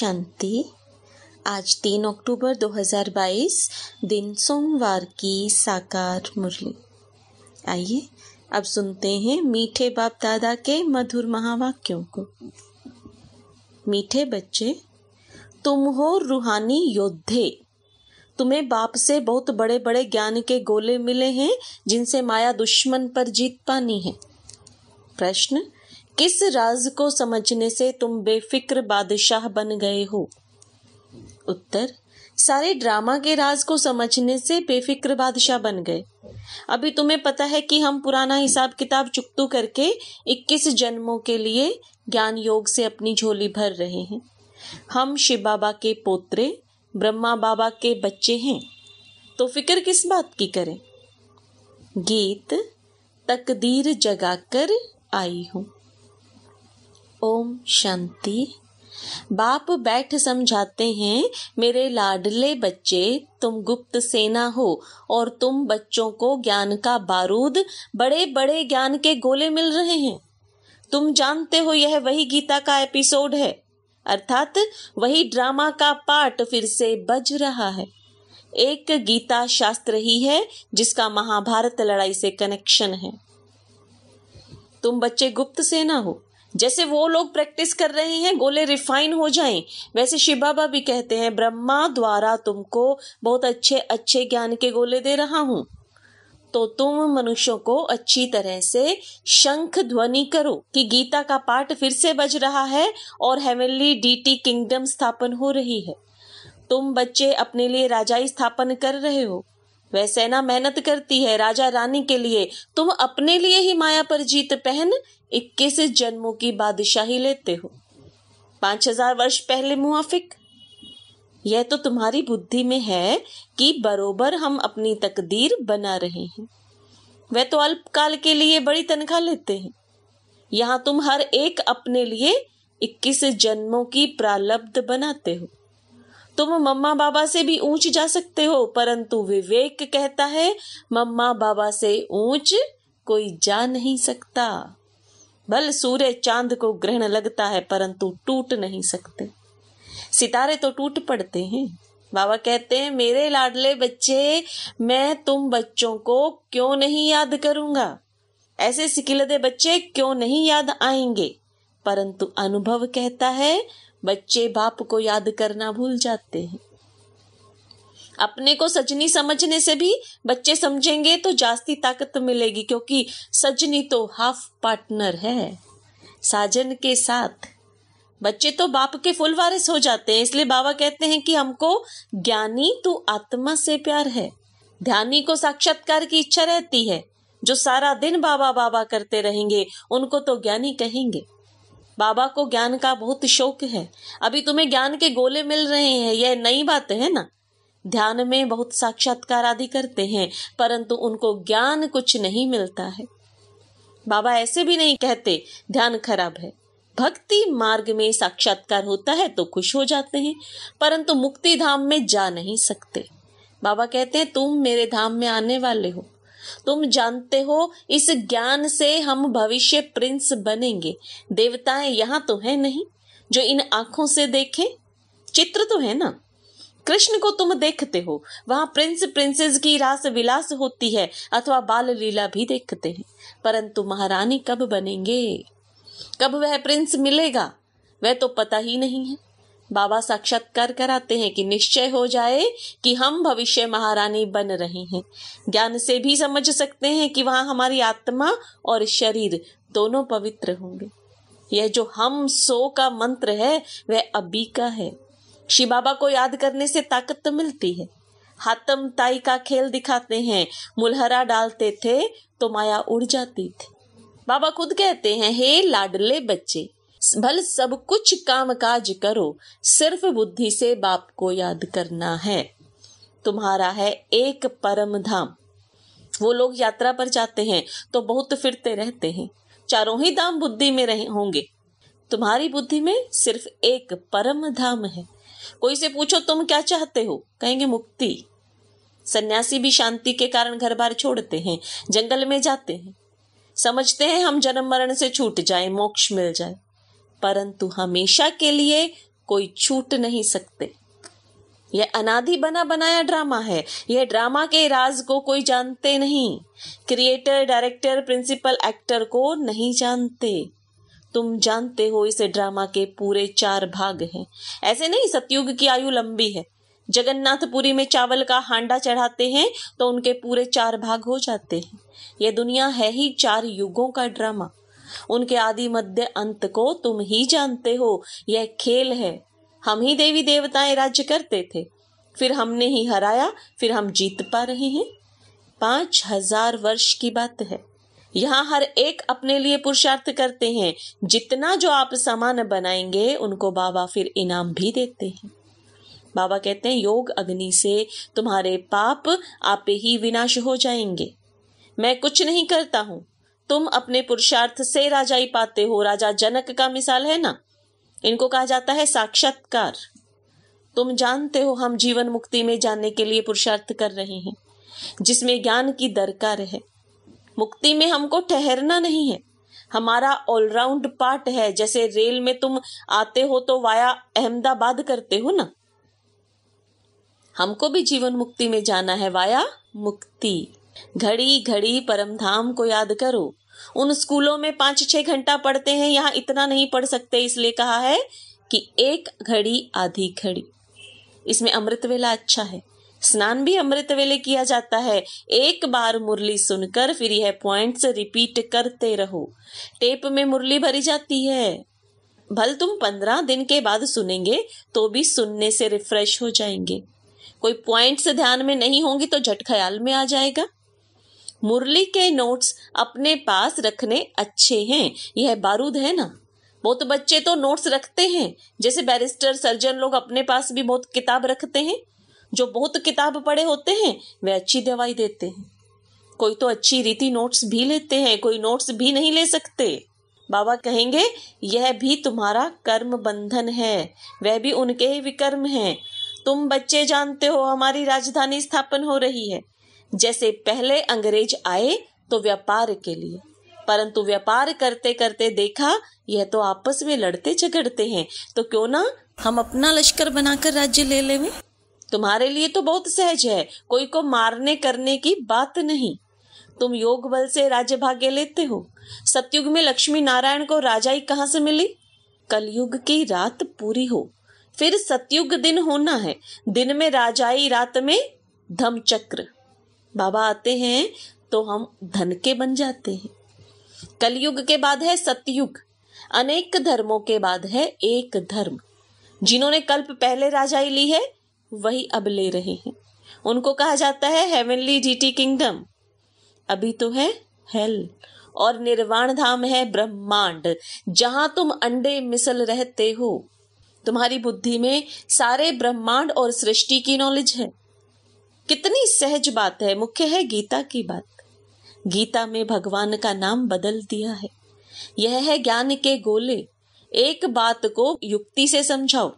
शांति आज तीन अक्टूबर 2022 दिन सोमवार की साकार मुरली आइए अब सुनते हैं मीठे बाप दादा के मधुर महावाक्यों को मीठे बच्चे तुम हो रूहानी योद्धे तुम्हें बाप से बहुत बड़े बड़े ज्ञान के गोले मिले हैं जिनसे माया दुश्मन पर जीत पानी है प्रश्न किस राज को समझने से तुम बेफिक्र बादशाह बन गए हो उत्तर सारे ड्रामा के राज को समझने से बेफिक्र बादशाह बन गए अभी तुम्हें पता है कि हम पुराना हिसाब किताब चुकतू करके 21 जन्मों के लिए ज्ञान योग से अपनी झोली भर रहे हैं हम शिव बाबा के पोत्रे ब्रह्मा बाबा के बच्चे हैं तो फिक्र किस बात की करें गीत तकदीर जगाकर आई हूँ ओम शांति बाप बैठ समझाते हैं मेरे लाडले बच्चे तुम गुप्त सेना हो और तुम बच्चों को ज्ञान का बारूद बड़े बड़े ज्ञान के गोले मिल रहे हैं तुम जानते हो यह वही गीता का एपिसोड है अर्थात वही ड्रामा का पार्ट फिर से बज रहा है एक गीता शास्त्र ही है जिसका महाभारत लड़ाई से कनेक्शन है तुम बच्चे गुप्त सेना हो जैसे वो लोग प्रैक्टिस कर रहे हैं गोले रिफाइन हो जाएं वैसे शिव बाबा भी कहते हैं ब्रह्मा द्वारा तुमको बहुत अच्छे अच्छे ज्ञान के गोले दे रहा हूँ तो तुम मनुष्यों को अच्छी तरह से शंख ध्वनि करो कि गीता का पाठ फिर से बज रहा है और हेवनली डीटी किंगडम स्थापन हो रही है तुम बच्चे अपने लिए राजाई स्थापन कर रहे हो वह सेना मेहनत करती है राजा रानी के लिए तुम अपने लिए ही माया पर जीत पहन इक्कीस जन्मों की बादशाही लेते हो पांच हजार वर्ष पहले मुआफिक यह तो तुम्हारी बुद्धि में है कि बरोबर हम अपनी तकदीर बना रहे हैं वह तो अल्पकाल के लिए बड़ी तनख्वाह लेते हैं यहाँ तुम हर एक अपने लिए इक्कीस जन्मों की प्रलब्ध बनाते हो तुम मम्मा बाबा से भी ऊंच जा सकते हो परंतु विवेक कहता है मम्मा बाबा से ऊंच कोई जा नहीं सकता भल सूर्य चांद को ग्रहण लगता है परंतु टूट नहीं सकते सितारे तो टूट पड़ते हैं बाबा कहते हैं मेरे लाडले बच्चे मैं तुम बच्चों को क्यों नहीं याद करूंगा ऐसे सिकिलदे बच्चे क्यों नहीं याद आएंगे परंतु अनुभव कहता है बच्चे बाप को याद करना भूल जाते हैं अपने को सजनी समझने से भी बच्चे समझेंगे तो जास्ती ताकत मिलेगी क्योंकि सजनी तो हाफ पार्टनर है साजन के साथ बच्चे तो बाप के फुल वारिस हो जाते हैं इसलिए बाबा कहते हैं कि हमको ज्ञानी तो आत्मा से प्यार है ध्यानी को साक्षात्कार की इच्छा रहती है जो सारा दिन बाबा बाबा करते रहेंगे उनको तो ज्ञानी कहेंगे बाबा को ज्ञान का बहुत शौक है अभी तुम्हें ज्ञान के गोले मिल रहे हैं यह नई बात है ना ध्यान में बहुत साक्षात्कार आदि करते हैं परंतु उनको ज्ञान कुछ नहीं मिलता है बाबा ऐसे भी नहीं कहते ध्यान खराब है भक्ति मार्ग में साक्षात्कार होता है तो खुश हो जाते हैं परंतु मुक्ति धाम में जा नहीं सकते बाबा कहते हैं तुम मेरे धाम में आने वाले हो तुम जानते हो इस ज्ञान से हम भविष्य प्रिंस बनेंगे देवताएं यहाँ तो है नहीं जो इन आंखों से देखें चित्र तो है ना कृष्ण को तुम देखते हो वहां प्रिंस प्रिंसेस की रास विलास होती है अथवा बाल लीला भी देखते हैं परंतु महारानी कब बनेंगे कब वह प्रिंस मिलेगा वह तो पता ही नहीं है बाबा साक्षात्कार कराते हैं कि निश्चय हो जाए कि हम भविष्य महारानी बन रहे हैं ज्ञान से भी समझ सकते हैं कि वहाँ हमारी आत्मा और शरीर दोनों पवित्र होंगे यह जो हम सो का मंत्र है वह अभी का है शिव बाबा को याद करने से ताकत तो मिलती है हाथम ताई का खेल दिखाते हैं मुलहरा डालते थे तो माया उड़ जाती थी बाबा खुद कहते हैं हे लाडले बच्चे भल सब कुछ काम काज करो सिर्फ बुद्धि से बाप को याद करना है तुम्हारा है एक परम धाम वो लोग यात्रा पर जाते हैं तो बहुत फिरते रहते हैं चारों ही धाम बुद्धि में रहे होंगे तुम्हारी बुद्धि में सिर्फ एक परम धाम है कोई से पूछो तुम क्या चाहते हो कहेंगे मुक्ति सन्यासी भी शांति के कारण घर बार छोड़ते हैं जंगल में जाते हैं समझते हैं हम जन्म मरण से छूट जाए मोक्ष मिल जाए परंतु हमेशा के लिए कोई छूट नहीं सकते यह अनादि बना बनाया ड्रामा है यह ड्रामा के राज को कोई जानते नहीं क्रिएटर डायरेक्टर प्रिंसिपल एक्टर को नहीं जानते तुम जानते हो इस ड्रामा के पूरे चार भाग हैं ऐसे नहीं सतयुग की आयु लंबी है जगन्नाथपुरी में चावल का हांडा चढ़ाते हैं तो उनके पूरे चार भाग हो जाते हैं यह दुनिया है ही चार युगों का ड्रामा उनके आदि मध्य अंत को तुम ही जानते हो यह खेल है हम ही देवी देवताएं राज्य करते थे फिर हमने ही हराया फिर हम जीत पा रहे हैं पांच हजार वर्ष की बात है यहाँ हर एक अपने लिए पुरुषार्थ करते हैं जितना जो आप समान बनाएंगे उनको बाबा फिर इनाम भी देते हैं बाबा कहते हैं योग अग्नि से तुम्हारे पाप आपे ही विनाश हो जाएंगे मैं कुछ नहीं करता हूं तुम अपने पुरुषार्थ से राजाई पाते हो राजा जनक का मिसाल है ना इनको कहा जाता है साक्षात्कार तुम जानते हो हम जीवन मुक्ति में जाने के लिए पुरुषार्थ कर रहे हैं जिसमें ज्ञान की दरकार है मुक्ति में हमको ठहरना नहीं है हमारा ऑलराउंड पार्ट है जैसे रेल में तुम आते हो तो वाया अहमदाबाद करते हो ना हमको भी जीवन मुक्ति में जाना है वाया मुक्ति घड़ी घड़ी परमधाम को याद करो उन स्कूलों में पांच छह घंटा पढ़ते हैं यहाँ इतना नहीं पढ़ सकते इसलिए कहा है कि एक घड़ी आधी घड़ी इसमें अमृत वेला अच्छा है स्नान भी अमृत वेले किया जाता है एक बार मुरली सुनकर फिर यह पॉइंट्स रिपीट करते रहो टेप में मुरली भरी जाती है भल तुम पंद्रह दिन के बाद सुनेंगे तो भी सुनने से रिफ्रेश हो जाएंगे कोई पॉइंट्स ध्यान में नहीं होंगी तो झट ख्याल में आ जाएगा मुरली के नोट्स अपने पास रखने अच्छे हैं यह बारूद है ना बहुत बच्चे तो नोट्स रखते हैं जैसे बैरिस्टर सर्जन लोग अपने पास भी बहुत किताब रखते हैं जो बहुत किताब पढ़े होते हैं वे अच्छी दवाई देते हैं कोई तो अच्छी रीति नोट्स भी लेते हैं कोई नोट्स भी नहीं ले सकते बाबा कहेंगे यह भी तुम्हारा कर्म बंधन है वह भी उनके ही विकर्म है तुम बच्चे जानते हो हमारी राजधानी स्थापन हो रही है जैसे पहले अंग्रेज आए तो व्यापार के लिए परंतु व्यापार करते करते देखा यह तो आपस में लड़ते झगड़ते हैं तो क्यों ना हम अपना लश्कर बनाकर राज्य ले लेवे तुम्हारे लिए तो बहुत सहज है कोई को मारने करने की बात नहीं तुम योग बल से राज्य भाग्य लेते हो सत्युग में लक्ष्मी नारायण को राजाई कहाँ से मिली कलयुग की रात पूरी हो फिर सत्युग दिन होना है दिन में राजाई रात में धम चक्र बाबा आते हैं तो हम धन के बन जाते हैं कलयुग के बाद है सतयुग अनेक धर्मों के बाद है एक धर्म जिन्होंने कल्प पहले राजाई ली है वही अब ले रहे हैं उनको कहा जाता है हेवनली डीटी किंगडम अभी तो है हेल और निर्वाण धाम है ब्रह्मांड जहां तुम अंडे मिसल रहते हो तुम्हारी बुद्धि में सारे ब्रह्मांड और सृष्टि की नॉलेज है कितनी सहज बात है मुख्य है गीता की बात गीता में भगवान का नाम बदल दिया है यह है ज्ञान के गोले एक बात को युक्ति से समझाओ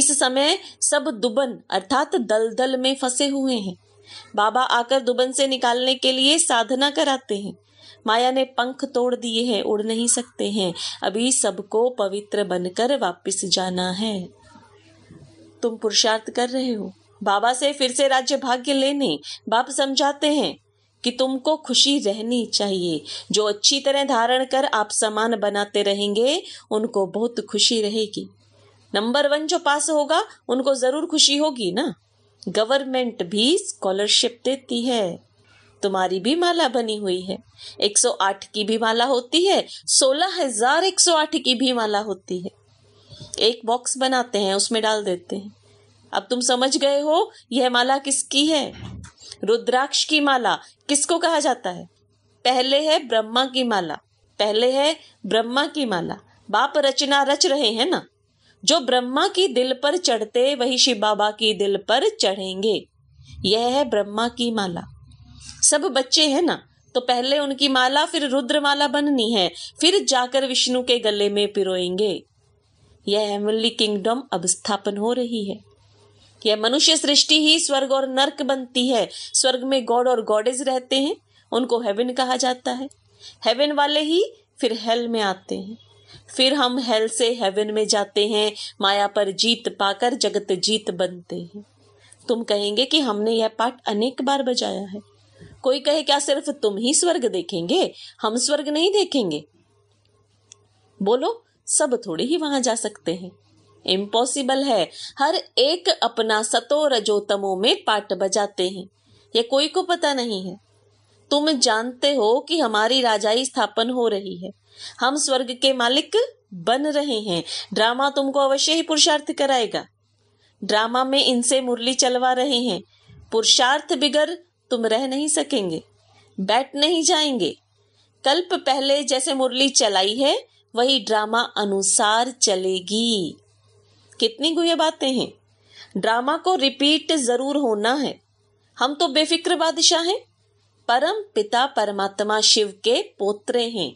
इस समय सब दुबन अर्थात दलदल में फंसे हुए हैं बाबा आकर दुबन से निकालने के लिए साधना कराते हैं माया ने पंख तोड़ दिए हैं उड़ नहीं सकते हैं अभी सबको पवित्र बनकर वापस जाना है तुम पुरुषार्थ कर रहे हो बाबा से फिर से राज्य भाग्य लेने बाप समझाते हैं कि तुमको खुशी रहनी चाहिए जो अच्छी तरह धारण कर आप समान बनाते रहेंगे उनको बहुत खुशी रहेगी नंबर वन जो पास होगा उनको जरूर खुशी होगी ना गवर्नमेंट भी स्कॉलरशिप देती है तुम्हारी भी माला बनी हुई है 108 की भी माला होती है 16108 की भी माला होती है एक बॉक्स बनाते हैं उसमें डाल देते हैं अब तुम समझ गए हो यह माला किसकी है रुद्राक्ष की माला किसको कहा जाता है पहले है ब्रह्मा की माला पहले है ब्रह्मा की माला बाप रचना रच रहे हैं ना जो ब्रह्मा की दिल पर चढ़ते वही शिव बाबा की दिल पर चढ़ेंगे यह है ब्रह्मा की माला सब बच्चे हैं ना तो पहले उनकी माला फिर रुद्र माला बननी है फिर जाकर विष्णु के गले में पिरोएंगे यह हेमली किंगडम अब स्थापन हो रही है कि मनुष्य सृष्टि ही स्वर्ग और नर्क बनती है स्वर्ग में गॉड और गॉडेज रहते हैं उनको हेवन कहा जाता है हेवन वाले ही फिर हेल में आते हैं फिर हम हेल से हेवन में जाते हैं माया पर जीत पाकर जगत जीत बनते हैं तुम कहेंगे कि हमने यह पाठ अनेक बार बजाया है कोई कहे क्या सिर्फ तुम ही स्वर्ग देखेंगे हम स्वर्ग नहीं देखेंगे बोलो सब थोड़े ही वहां जा सकते हैं इम्पॉसिबल है हर एक अपना सतो रजोतमो में पाठ बजाते हैं यह कोई को पता नहीं है तुम जानते हो कि हमारी राजाई स्थापन हो रही है हम स्वर्ग के मालिक बन रहे हैं ड्रामा तुमको अवश्य ही पुरुषार्थ कराएगा ड्रामा में इनसे मुरली चलवा रहे हैं पुरुषार्थ बिगर तुम रह नहीं सकेंगे बैठ नहीं जाएंगे कल्प पहले जैसे मुरली चलाई है वही ड्रामा अनुसार चलेगी कितनी गुहे बातें हैं ड्रामा को रिपीट जरूर होना है हम तो बेफिक्र बादशाह हैं परम पिता परमात्मा शिव के पोत्रे हैं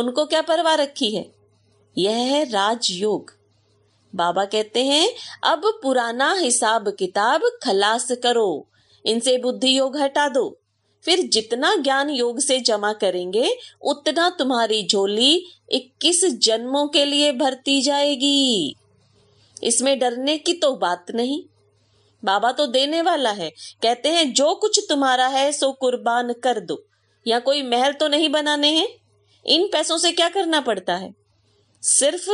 उनको क्या परवाह रखी है यह है राजयोग बाबा कहते हैं अब पुराना हिसाब किताब खलास करो इनसे बुद्धि योग हटा दो फिर जितना ज्ञान योग से जमा करेंगे उतना तुम्हारी झोली 21 जन्मों के लिए भरती जाएगी इसमें डरने की तो बात नहीं बाबा तो देने वाला है कहते हैं जो कुछ तुम्हारा है सो कुर्बान कर दो या कोई महल तो नहीं बनाने हैं इन पैसों से क्या करना पड़ता है सिर्फ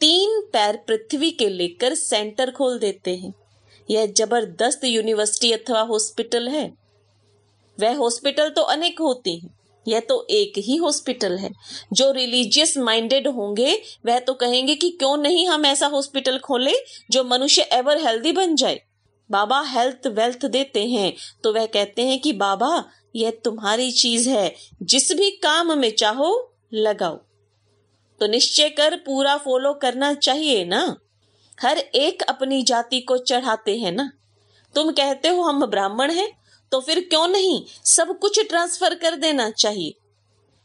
तीन पैर पृथ्वी के लेकर सेंटर खोल देते हैं यह जबरदस्त यूनिवर्सिटी अथवा हॉस्पिटल है वह हॉस्पिटल तो अनेक होती हैं यह तो एक ही हॉस्पिटल है जो रिलीजियस माइंडेड होंगे वह तो कहेंगे कि क्यों नहीं हम ऐसा हॉस्पिटल खोले जो मनुष्य एवर हेल्दी बन जाए बाबा हेल्थ वेल्थ देते हैं तो वह कहते हैं कि बाबा यह तुम्हारी चीज है जिस भी काम में चाहो लगाओ तो निश्चय कर पूरा फॉलो करना चाहिए ना हर एक अपनी जाति को चढ़ाते हैं ना तुम कहते हो हम ब्राह्मण हैं तो फिर क्यों नहीं सब कुछ ट्रांसफर कर देना चाहिए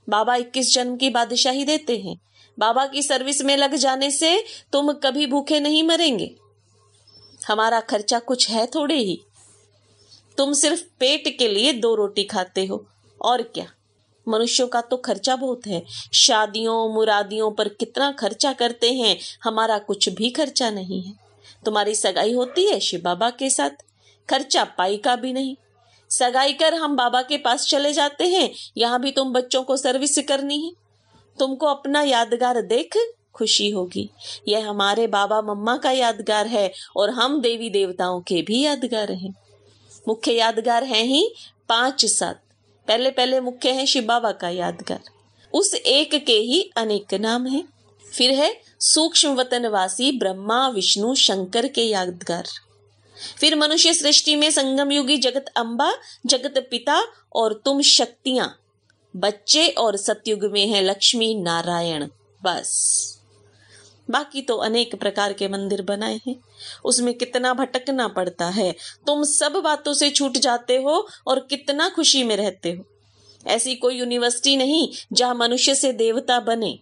बाबा इक्कीस जन्म की बादशाही देते हैं बाबा की सर्विस में लग जाने से तुम कभी भूखे नहीं मरेंगे हमारा खर्चा कुछ है थोड़े ही तुम सिर्फ पेट के लिए दो रोटी खाते हो और क्या मनुष्यों का तो खर्चा बहुत है शादियों मुरादियों पर कितना खर्चा करते हैं हमारा कुछ भी खर्चा नहीं है तुम्हारी सगाई होती है शिव बाबा के साथ खर्चा पाई का भी नहीं सगाई कर हम बाबा के पास चले जाते हैं यहाँ भी तुम बच्चों को सर्विस करनी है तुमको अपना यादगार देख खुशी होगी यह हमारे बाबा मम्मा का यादगार है और हम देवी देवताओं के भी यादगार हैं मुख्य यादगार हैं ही पांच सात पहले पहले मुख्य है शिव बाबा का यादगार उस एक के ही अनेक नाम है फिर है सूक्ष्म वतनवासी ब्रह्मा विष्णु शंकर के यादगार फिर मनुष्य सृष्टि में संगम युगी जगत अंबा जगत पिता और तुम शक्तियां बच्चे और सतयुग में है लक्ष्मी नारायण बस बाकी तो अनेक प्रकार के मंदिर बनाए हैं उसमें कितना भटकना पड़ता है तुम सब बातों से छूट जाते हो और कितना खुशी में रहते हो ऐसी कोई यूनिवर्सिटी नहीं जहां मनुष्य से देवता बने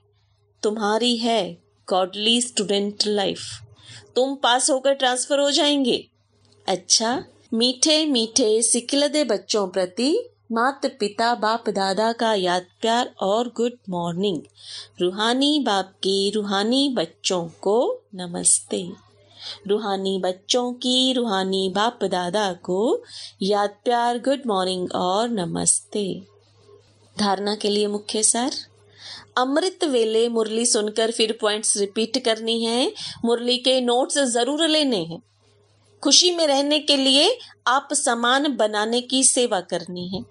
तुम्हारी है गॉडली स्टूडेंट लाइफ तुम पास होकर ट्रांसफर हो जाएंगे अच्छा मीठे मीठे सिकलदे बच्चों प्रति मात पिता बाप दादा का याद प्यार और गुड मॉर्निंग रूहानी बाप की रूहानी बच्चों को नमस्ते रूहानी बच्चों की रूहानी बाप दादा को याद प्यार गुड मॉर्निंग और नमस्ते धारणा के लिए मुख्य सर अमृत वेले मुरली सुनकर फिर पॉइंट्स रिपीट करनी है मुरली के नोट्स जरूर लेने हैं खुशी में रहने के लिए आप समान बनाने की सेवा करनी है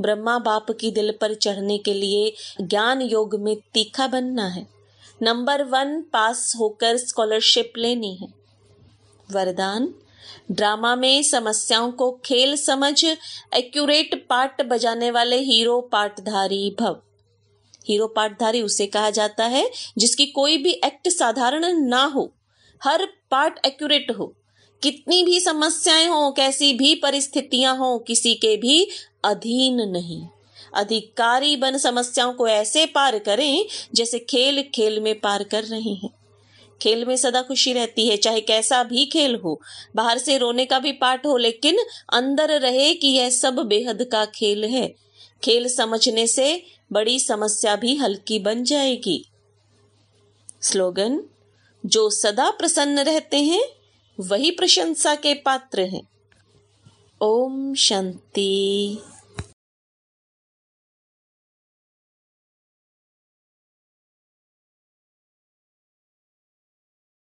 ब्रह्मा बाप की दिल पर चढ़ने के लिए ज्ञान योग में तीखा बनना है नंबर वन पास होकर स्कॉलरशिप लेनी है वरदान ड्रामा में समस्याओं को खेल समझ एक्यूरेट पार्ट बजाने वाले हीरो पार्टधारी भव हीरो पार्टधारी उसे कहा जाता है जिसकी कोई भी एक्ट साधारण ना हो हर पार्ट एक्यूरेट हो कितनी भी समस्याएं हो कैसी भी परिस्थितियां हो किसी के भी अधीन नहीं अधिकारी बन समस्याओं को ऐसे पार करें जैसे खेल खेल में पार कर रहे हैं खेल में सदा खुशी रहती है चाहे कैसा भी खेल हो बाहर से रोने का भी पाठ हो लेकिन अंदर रहे कि यह सब बेहद का खेल है खेल समझने से बड़ी समस्या भी हल्की बन जाएगी स्लोगन जो सदा प्रसन्न रहते हैं वही प्रशंसा के पात्र हैं ओम शांति